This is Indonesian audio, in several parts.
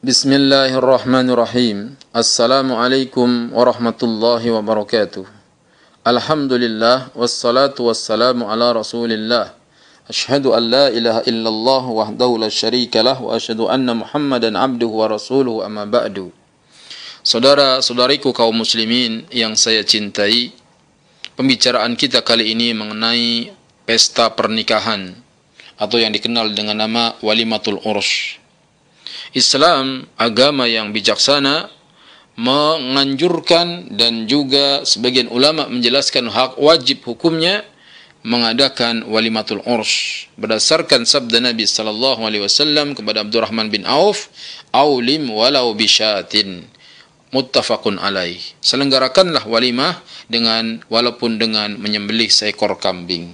بسم الله الرحمن الرحيم السلام عليكم ورحمة الله وبركاته الحمد لله والصلاة والسلام على رسول الله أشهد أن لا إله إلا الله وحده لا شريك له وأشهد أن محمدا عبده ورسوله أما بعد Saudara saudariku kaum muslimin yang saya cintai Pembicaraan kita kali ini mengenai pesta pernikahan Atau yang dikenal dengan nama Walimatul Ursh Islam agama yang bijaksana menganjurkan dan juga sebagian ulama menjelaskan hak wajib hukumnya mengadakan walimatul urs berdasarkan sabda Nabi sallallahu alaihi wasallam kepada Abdurrahman bin Auf aulim walau bisyatin muttafaqun alaih selenggarakanlah walimah dengan walaupun dengan menyembelih seekor kambing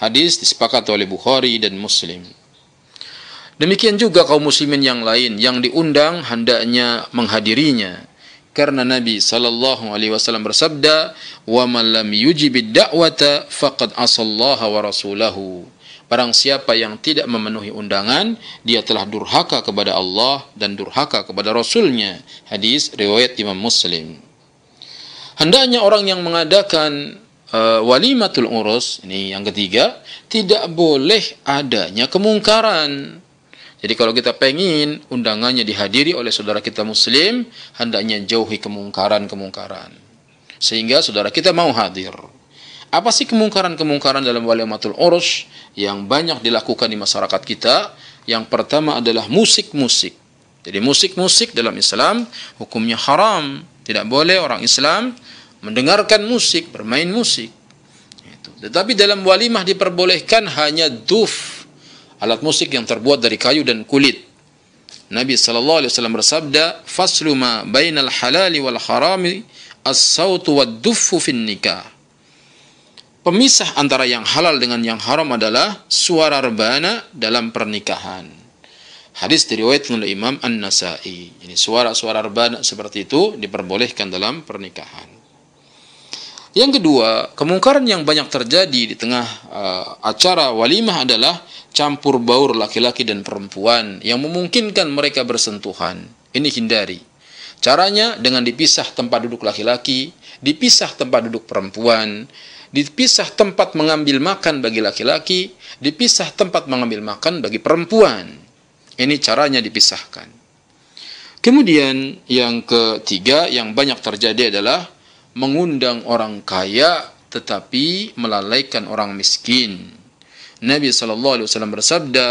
hadis disepakati oleh Bukhari dan Muslim Demikian juga kaum muslimin yang lain yang diundang hendaknya menghadirinya. Karena Nabi sallallahu alaihi wasallam bersabda, "Wa man lam yujibid da'wata faqad asallaha wa rasulahu." Barang siapa yang tidak memenuhi undangan, dia telah durhaka kepada Allah dan durhaka kepada Rasulnya. Hadis riwayat Imam Muslim. Hendaknya orang yang mengadakan uh, walimatul urus, ini yang ketiga, tidak boleh adanya kemungkaran jadi kalau kita pengin undangannya dihadiri oleh saudara kita muslim, hendaknya jauhi kemungkaran-kemungkaran. Sehingga saudara kita mau hadir. Apa sih kemungkaran-kemungkaran dalam walimatul urus yang banyak dilakukan di masyarakat kita? Yang pertama adalah musik-musik. Jadi musik-musik dalam Islam hukumnya haram. Tidak boleh orang Islam mendengarkan musik, bermain musik. Tetapi dalam walimah diperbolehkan hanya duf alat musik yang terbuat dari kayu dan kulit. Nabi sallallahu alaihi wasallam bersabda, "Faslu ma bainal halali wal harami as-sautu wad-duffu fin nikah." Pemisah antara yang halal dengan yang haram adalah suara rebana dalam pernikahan. Hadis diriwayatkan oleh Imam An-Nasai. Ini suara-suara rebana seperti itu diperbolehkan dalam pernikahan. Yang kedua, kemungkaran yang banyak terjadi di tengah uh, acara walimah adalah campur baur laki-laki dan perempuan yang memungkinkan mereka bersentuhan. Ini hindari. Caranya dengan dipisah tempat duduk laki-laki, dipisah tempat duduk perempuan, dipisah tempat mengambil makan bagi laki-laki, dipisah tempat mengambil makan bagi perempuan. Ini caranya dipisahkan. Kemudian yang ketiga yang banyak terjadi adalah mengundang orang kaya tetapi melalaikan orang miskin. Nabi sallallahu alaihi wasallam bersabda,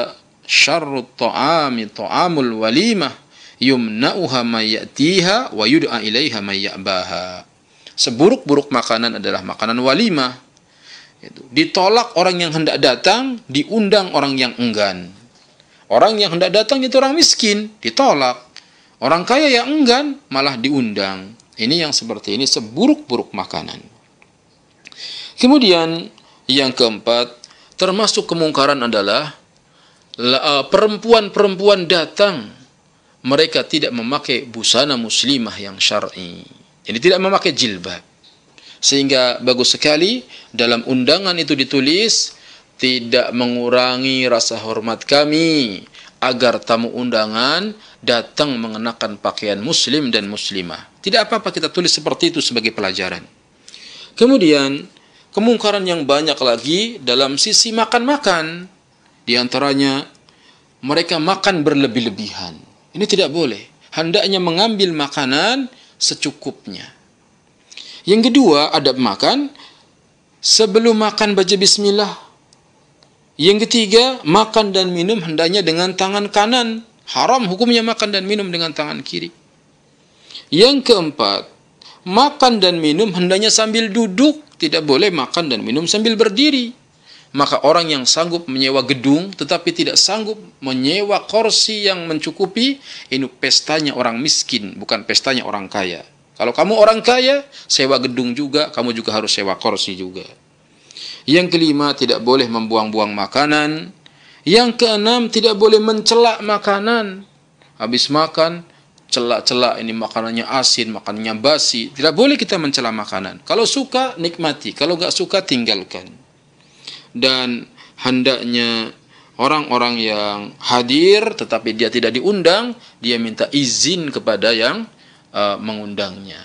"Syarrut ta'ami ta'amul walimah yumna'uha may ya'tiha wa yud'a ilaiha may ya'baha." Seburuk-buruk makanan adalah makanan walimah. Itu. Ditolak orang yang hendak datang, diundang orang yang enggan. Orang yang hendak datang itu orang miskin, ditolak. Orang kaya yang enggan malah diundang. Ini yang seperti ini seburuk-buruk makanan. Kemudian yang keempat, termasuk kemungkaran adalah eh, perempuan-perempuan datang mereka tidak memakai busana muslimah yang syar'i. Jadi tidak memakai jilbab. Sehingga bagus sekali dalam undangan itu ditulis tidak mengurangi rasa hormat kami agar tamu undangan datang mengenakan pakaian muslim dan muslimah. Tidak apa-apa kita tulis seperti itu sebagai pelajaran. Kemudian, kemungkaran yang banyak lagi dalam sisi makan-makan. Di antaranya, mereka makan berlebih-lebihan. Ini tidak boleh. Hendaknya mengambil makanan secukupnya. Yang kedua, adab makan. Sebelum makan baca bismillah. Yang ketiga, makan dan minum hendaknya dengan tangan kanan. Haram hukumnya makan dan minum dengan tangan kiri. Yang keempat, makan dan minum hendaknya sambil duduk, tidak boleh makan dan minum sambil berdiri. Maka orang yang sanggup menyewa gedung tetapi tidak sanggup menyewa kursi yang mencukupi, ini pestanya orang miskin, bukan pestanya orang kaya. Kalau kamu orang kaya, sewa gedung juga, kamu juga harus sewa kursi juga. Yang kelima, tidak boleh membuang-buang makanan. Yang keenam, tidak boleh mencelak makanan. Habis makan, celak-celak ini makanannya asin, makanannya basi. Tidak boleh kita mencela makanan. Kalau suka nikmati, kalau nggak suka tinggalkan. Dan hendaknya orang-orang yang hadir tetapi dia tidak diundang, dia minta izin kepada yang uh, mengundangnya.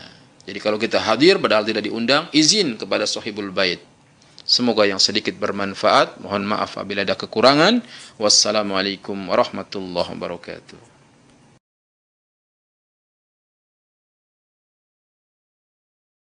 Jadi kalau kita hadir padahal tidak diundang, izin kepada sahibul bait. Semoga yang sedikit bermanfaat. Mohon maaf apabila ada kekurangan. Wassalamualaikum warahmatullahi wabarakatuh.